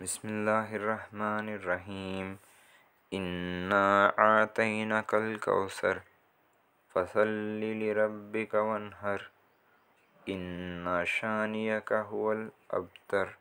بسم اللہ الرحمن الرحیم اِنَّا عَاتَيْنَكَ کوثر فصل لِرَبِّكَ قونر اِنَّا شَانِيَكَ هُوَ البتر